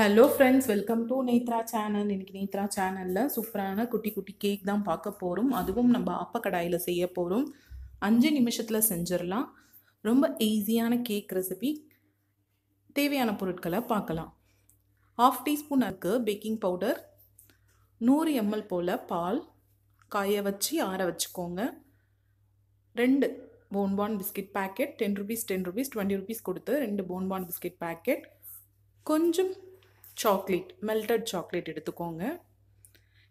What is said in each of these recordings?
hello friends welcome to Netra channel இன்றைக்கி நேத்ரா சேனலில் சூப்பரான குட்டி குட்டி கேக் தான் பார்க்க போகிறோம் அதுவும் நம்ம ஆப்பக்கடாயில் கடாயில் செய்ய போகிறோம் அஞ்சு நிமிஷத்தில் செஞ்சிடலாம் ரொம்ப ஈஸியான கேக் ரெசிபி தேவையான பொருட்களை பார்க்கலாம் ஆஃப் டீஸ்பூன் அதுக்கு பேக்கிங் பவுடர் நூறு எம்எல் போல் பால் காய வச்சு ஆற வச்சுக்கோங்க ரெண்டு bonbon biscuit packet ten rupees ten rupees twenty rupees கொடுத்து ரெண்டு போன்பான் பிஸ்கட் பேக்கெட் கொஞ்சம் சாக்லேட் மெல்டட் சாக்லேட் எடுத்துக்கோங்க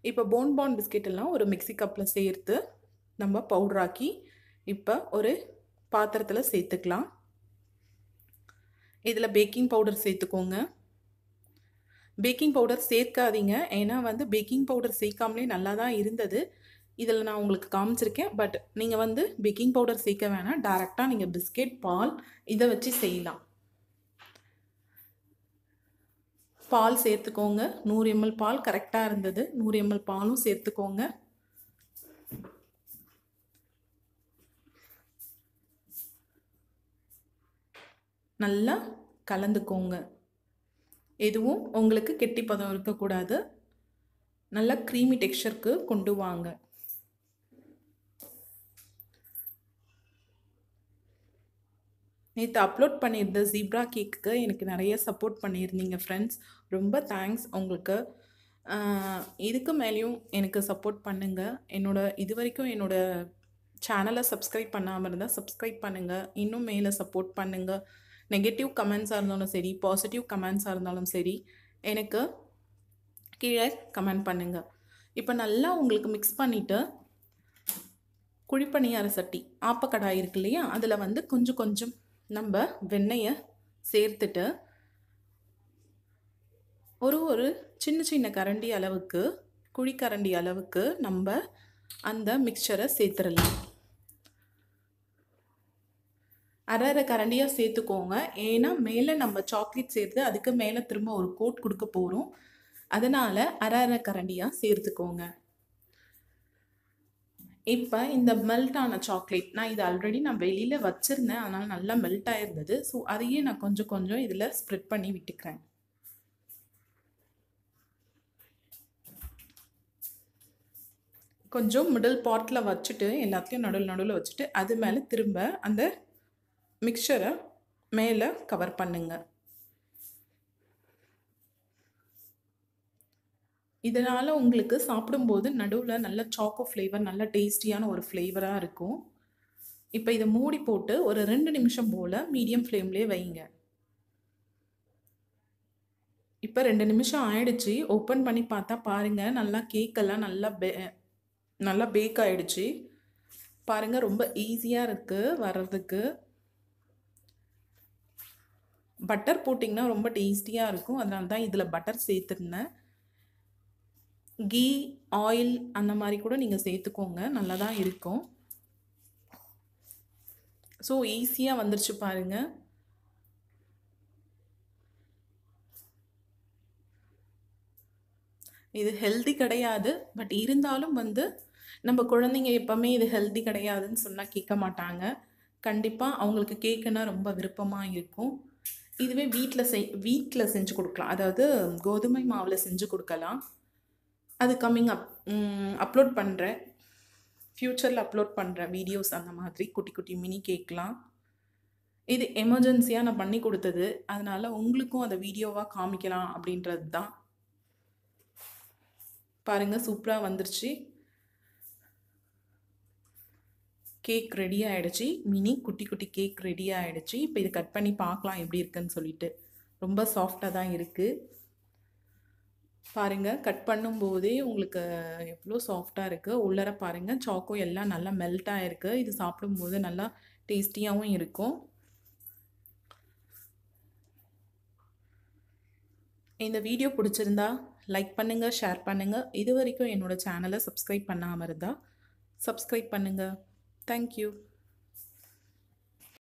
இப்போ போன்பான் பிஸ்கெட் எல்லாம் ஒரு மிக்சி கப்பில் சேர்த்து நம்ம பவுட்ராக்கி இப்போ ஒரு பாத்திரத்தில் சேர்த்துக்கலாம் இதில் பேக்கிங் பவுடர் சேர்த்துக்கோங்க பேக்கிங் பவுடர் சேர்க்காதீங்க ஏன்னா வந்து பேக்கிங் பவுடர் சேர்க்காமலே நல்லா தான் இருந்தது இதில் நான் உங்களுக்கு காமிச்சிருக்கேன் பட் நீங்கள் வந்து பேக்கிங் பவுடர் சேர்க்க வேணாம் டேரெக்டாக நீங்கள் பிஸ்கெட் பால் இதை வச்சு செய்யலாம் பால் சேர்த்துக்கோங்க நூறு எம்எல் பால் கரெக்டாக இருந்தது நூறு எம்எல் பாலும் சேர்த்துக்கோங்க நல்லா கலந்துக்கோங்க எதுவும் உங்களுக்கு கெட்டி பதம் இருக்கக்கூடாது நல்லா க்ரீமி டெக்ஸ்டருக்கு கொண்டு வாங்க நேற்று அப்லோட் பண்ணியிருந்த ஜீப்ரா கேக்குக்கு எனக்கு நிறைய சப்போர்ட் பண்ணியிருந்தீங்க ஃப்ரெண்ட்ஸ் ரொம்ப தேங்க்ஸ் உங்களுக்கு இதுக்கு மேலேயும் எனக்கு சப்போர்ட் பண்ணுங்கள் என்னோடய இது வரைக்கும் என்னோடய சேனலை சப்ஸ்கிரைப் பண்ணாமல் இருந்தால் சப்ஸ்கிரைப் பண்ணுங்கள் இன்னும் மேலே சப்போர்ட் பண்ணுங்கள் நெகட்டிவ் கமெண்ட்ஸாக இருந்தாலும் சரி பாசிட்டிவ் கமெண்ட்ஸாக இருந்தாலும் சரி எனக்கு கீழே கமெண்ட் பண்ணுங்கள் இப்போ நல்லா உங்களுக்கு மிக்ஸ் பண்ணிவிட்டு குழிப்பணியார சட்டி ஆப்பக்கடாய் இருக்கு இல்லையா அதில் வந்து கொஞ்சம் கொஞ்சம் நம்ம வெண்ணெயை சேர்த்துட்டு ஒரு ஒரு சின்ன சின்ன கரண்டி அளவுக்கு குழிக்கரண்டி அளவுக்கு நம்ம அந்த மிக்சரை சேர்த்துடலாம் அரை அரை கரண்டியாக சேர்த்துக்கோங்க ஏன்னா மேலே நம்ம சாக்லேட் சேர்த்து அதுக்கு மேலே திரும்ப ஒரு கோட் கொடுக்க போகிறோம் அதனால் அரை அரை கரண்டியாக சேர்த்துக்கோங்க இப்போ இந்த மெல்ட் ஆன சாக்லேட் நான் இது ஆல்ரெடி நான் வெளியில் வச்சுருந்தேன் அதனால் நல்லா மெல்ட் ஆகிருந்தது ஸோ அதையே நான் கொஞ்சம் கொஞ்சம் இதில் ஸ்ப்ரெட் பண்ணி விட்டுக்கிறேன் கொஞ்சம் மிடில் பாட்டில் வச்சுட்டு எல்லாத்தையும் நடுவில் நடுவில் வச்சுட்டு அது மேலே திரும்ப அந்த மிக்சரை மேலே கவர் பண்ணுங்கள் இதனால் உங்களுக்கு சாப்பிடும்போது நடுவில் நல்ல சாக்கோ ஃப்ளேவர் நல்ல டேஸ்டியான ஒரு ஃப்ளேவராக இருக்கும் இப்போ இதை மூடி போட்டு ஒரு ரெண்டு நிமிஷம் போல் மீடியம் ஃப்ளேம்லேயே வைங்க இப்போ ரெண்டு நிமிஷம் ஆயிடுச்சு ஓப்பன் பண்ணி பார்த்தா பாருங்கள் நல்லா கேக்கெல்லாம் நல்லா பே நல்லா பேக் ஆகிடுச்சு பாருங்கள் ரொம்ப ஈஸியாக இருக்குது வர்றதுக்கு பட்டர் போட்டிங்கன்னா ரொம்ப டேஸ்டியாக இருக்கும் அதனால தான் இதில் பட்டர் சேர்த்துருந்தேன் கீ ஆயில் அந்த மாதிரி கூட நீங்கள் சேர்த்துக்கோங்க நல்லா தான் இருக்கும் ஸோ ஈஸியாக வந்துருச்சு பாருங்கள் இது ஹெல்தி கிடையாது பட் இருந்தாலும் வந்து நம்ம குழந்தைங்க எப்போவுமே இது ஹெல்தி கிடையாதுன்னு சொன்னால் கேட்க மாட்டாங்க கண்டிப்பாக அவங்களுக்கு கேட்குன்னா ரொம்ப விருப்பமாக இருக்கும் இதுவே வீட்டில் செய் வீட்டில் செஞ்சு கொடுக்கலாம் அதாவது கோதுமை மாவில் செஞ்சு கொடுக்கலாம் அது கம்மிங் அப் அப்லோட் பண்ணுறேன் ஃப்யூச்சரில் அப்லோட் பண்ணுற வீடியோஸ் அந்த மாதிரி குட்டி குட்டி மினி கேக்லாம் இது எமர்ஜென்சியாக நான் பண்ணி கொடுத்தது அதனால் உங்களுக்கும் அதை வீடியோவாக காமிக்கலாம் அப்படின்றது தான் பாருங்கள் சூப்பராக வந்துருச்சு கேக் ரெடி ஆகிடுச்சி மினி குட்டி குட்டி கேக் ரெடி ஆகிடுச்சு இப்போ இது கட் பண்ணி பார்க்கலாம் எப்படி இருக்குன்னு சொல்லிட்டு ரொம்ப சாஃப்டாக தான் இருக்குது பாருங்கள் கட் பண்ணும்போதே உங்களுக்கு எவ்வளோ சாஃப்டாக இருக்குது உள்ளர பாருங்கள் சாக்கோ எல்லாம் நல்லா மெல்ட் இருக்குது இது சாப்பிடும்போது நல்லா டேஸ்டியாகவும் இருக்கும் இந்த வீடியோ பிடிச்சிருந்தா லைக் பண்ணுங்கள் ஷேர் பண்ணுங்கள் இது வரைக்கும் என்னோடய சேனலை சப்ஸ்கிரைப் பண்ணாமல் இருந்தால் சப்ஸ்கிரைப் பண்ணுங்கள் தேங்க்யூ